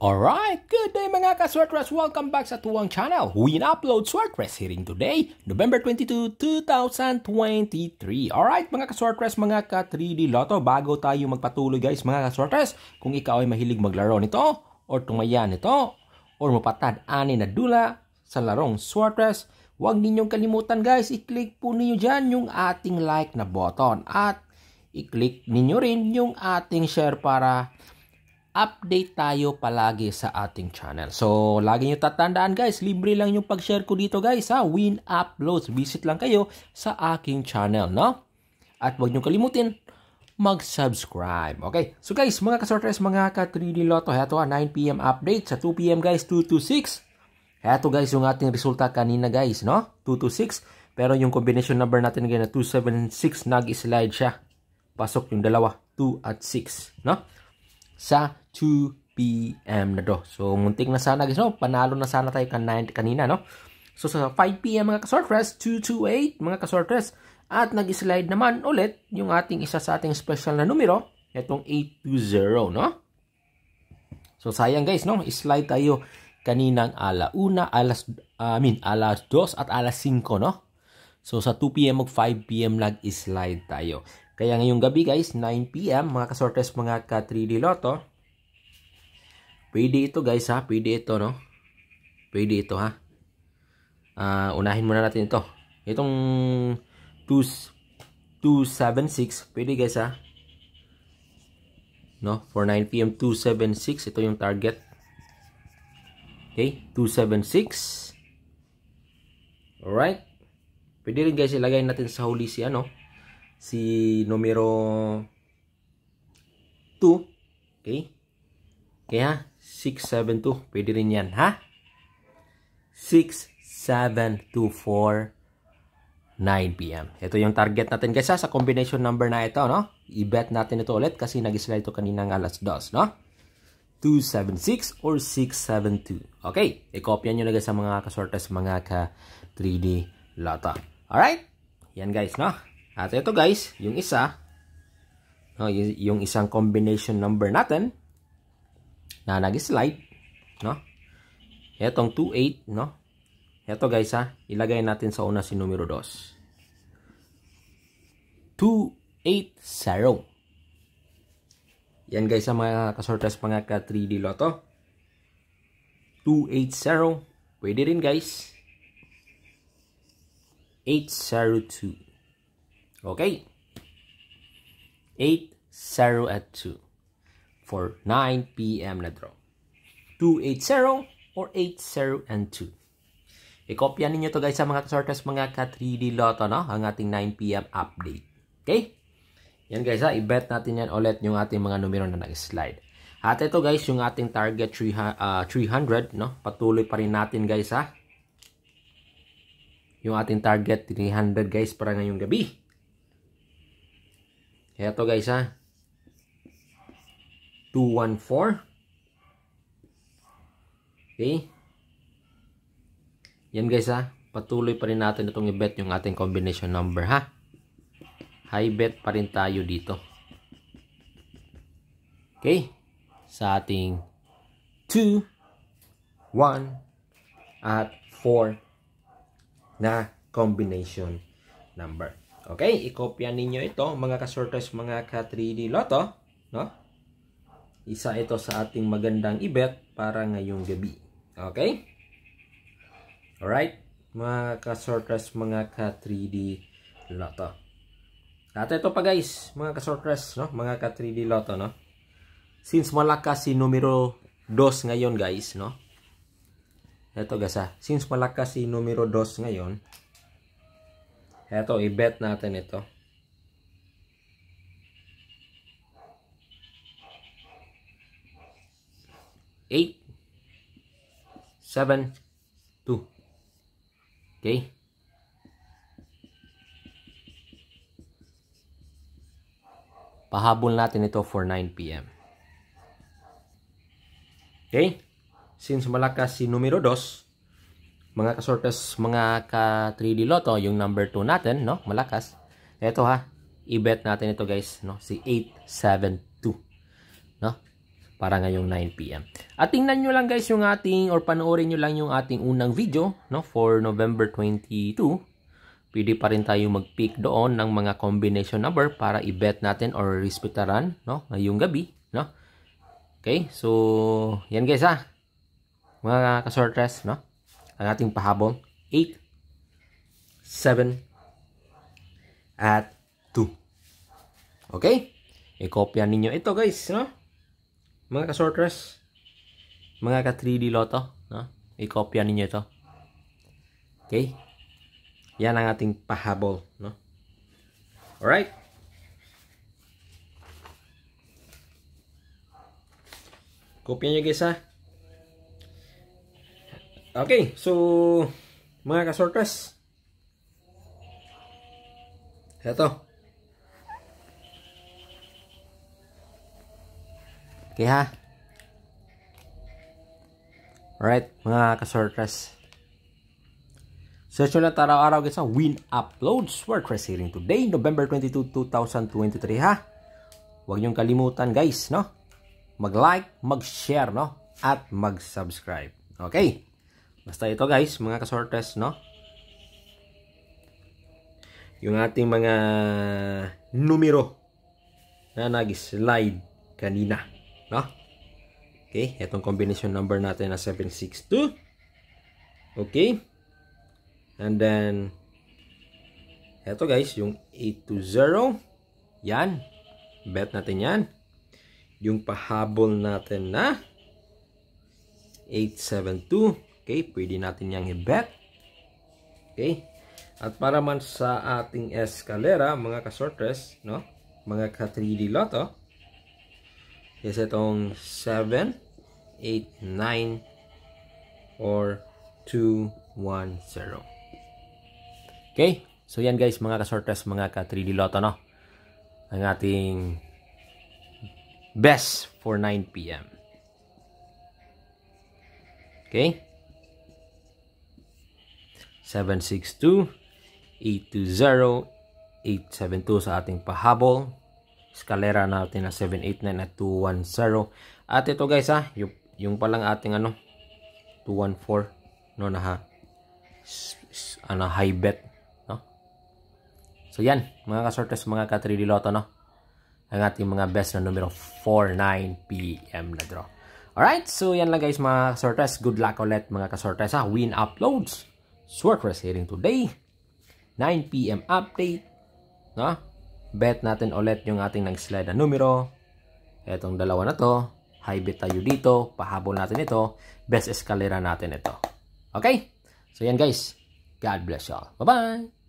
Alright, good day mga ka-Swordress! Welcome back sa Tuwang Channel. We upload Swordress hearing today, November 22, 2023. Alright mga ka-Swordress, mga ka-3D Lotto, bago tayo magpatuloy guys mga ka-Swordress, kung ikaw ay mahilig maglaro nito, or tumaya nito, or mapatad-ani na dula sa larong Swordress, huwag ninyong kalimutan guys, i-click po ninyo dyan yung ating like na button at i-click ninyo rin yung ating share para update tayo palagi sa ating channel. So, lagi nyo tatandaan guys, libre lang yung pag-share ko dito guys ha, Win Uploads. Visit lang kayo sa aking channel, no? At huwag nyo kalimutin, mag-subscribe. Okay, so guys, mga kasortres, mga ka-3D Lotto, heto ha, 9pm update. Sa 2pm guys, 226. to Heto guys, yung ating resulta kanina guys, no? 226. Pero yung combination number natin ngayon na 276, nag-slide siya. Pasok yung dalawa, 2 at 6, no? Sa 2 p.m. na do. So, muntik na sana guys, no? Panalo na sana tayo kan kanina, no? So, sa 5 p.m. mga kasortres, 228 mga kasortres. At nag-slide naman ulit yung ating isa sa ating special na numero, itong 820, no? So, sayang guys, no? Slide tayo kaninang ala una, alas, uh, I mean, alas 2 at alas 5, no? So, sa 2 p.m. o 5 p.m. nag-slide tayo. Kaya ngayong gabi guys, 9 p.m. mga kasortres, mga ka 3D Lotto, Pwede ito guys ha. Pwede ito no. Pwede ito ha. Uh, unahin muna natin ito. Itong 276. Pwede guys ha. No? 49 pm 276. Ito yung target. Okay. 276. Alright. Pwede rin guys ilagay natin sa huli si ano. Si numero 2. Okay. Okay ha. 672. Pwede rin yan, ha? 6724 9pm. Ito yung target natin guys ha, sa combination number na ito, no? I-bet natin ito ulit kasi nag-slide ito ng alas 2, no? 276 or 672. Okay, i-copyan nyo na guys sa mga kasorte sa mga ka 3D lota. Alright? Yan guys, no? At ito guys, yung isa, no, yung isang combination number natin, na nag-slide, no? Etong 28, no? Ito guys ha, ilagay natin sa una si numero 2. 280. Yan guys ha mga kasortes mga ka 3D Lotto. 280. Pwede rin guys. 802. Okay. 802 for 9 p.m. na draw. 280 or 80 and 2. I-copya ninyo to guys sa mga kasortas mga ka-3D Lotto, no? Ang ating 9pm update. Okay? Yan guys ha, i-bet natin yan ulit yung ating mga numero na nag-slide. At ito guys, yung ating target 300, 300, ah, no? Patuloy pa rin natin guys ha. Yung ating target 300 guys para ngayong gabi. Ito guys ha, 214. Okay? Yan guys ha. Patuloy pa rin natin itong i-bet yung ating combination number ha. High bet pa rin tayo dito. Okay? Sa ating 2, 1, at 4 na combination number. Okay? I-copya ninyo ito mga ka kasortes, mga ka 3D Lotto. No? Isa ito sa ating magandang ibet para ngayong gabi. Okay? Alright? Mga ka-sortress, mga ka-3D Lotto. At ito pa guys, mga ka-sortress, no? mga ka-3D Lotto. No? Since malakas si numero 2 ngayon guys, no? Ito guys gasa. Since malakas si numero 2 ngayon, ito, i-bet natin ito. 8, 7, 2. Okay? Pahabol natin ito for 9 p.m. Okay? Since malakas si numero 2, mga kasortes, mga ka 3D Lotto, yung number 2 natin, no? Malakas. Ito ha, i-bet natin ito guys, no? Si 872. No? para ngayong 9pm. At tingnan nyo lang guys yung ating or panoorin nyo lang yung ating unang video no, for November 22. Pwede pa rin tayo mag-pick doon ng mga combination number para i-bet natin or respetaran no, ngayong gabi. No? Okay, so yan guys ha. Ah. Mga kasortres, no? Ang ating pahabol, 8, 7, at 2. Okay? I-copyan ninyo ito guys, no? Mga ka-sorters, mga ka-3D loto, no? i-copya ninyo ito. Okay? Yan ang ating pahabol. No? Alright? Kopya nyo guys ha. Okay, so mga ka-sorters, kasorters. Ito. Okay ha? Alright, mga kasortres. Search nyo lang taraw-araw sa Win Uploads WordPress hearing today, November 22, 2023 ha? Huwag nyong kalimutan guys, no? Mag-like, mag-share, no? At mag-subscribe. Okay? Basta ito guys, mga kasortres, no? Yung ating mga numero na nag-slide kanina. No? Okay, itong combination number natin na 762. Okay. And then, eto guys, yung 820. Yan. Bet natin yan. Yung pahabol natin na 872. Okay, pwede natin yang i-bet. Okay. At para man sa ating eskalera, mga kasortres, no? mga ka 3D loto, is itong 7, 8, 9, or 2, 1, 0. Okay? So yan guys mga ka-sorters, mga ka-3D Lotto no? Ang ating best for 9pm. Okay? 762 820 872 sa ating pahabol Scalera natin na 789 at 210. At ito guys ha, yung, yung palang ating ano, 214 no na ha. Ano, high bet. No? So yan, mga kasortes, mga ka-3D Lotto no. Ang ating mga best na numero 49pm na draw. Alright, so yan lang guys mga kasortes. Good luck ulit mga kasortes ha. Win uploads. Swordcrest hearing today. 9pm update. No? bet natin ulit yung ating nag-slide na numero. Etong dalawa na to, high bet tayo dito, pahabol natin ito, best escalera natin ito. Okay? So yan guys. God bless y'all. Bye-bye!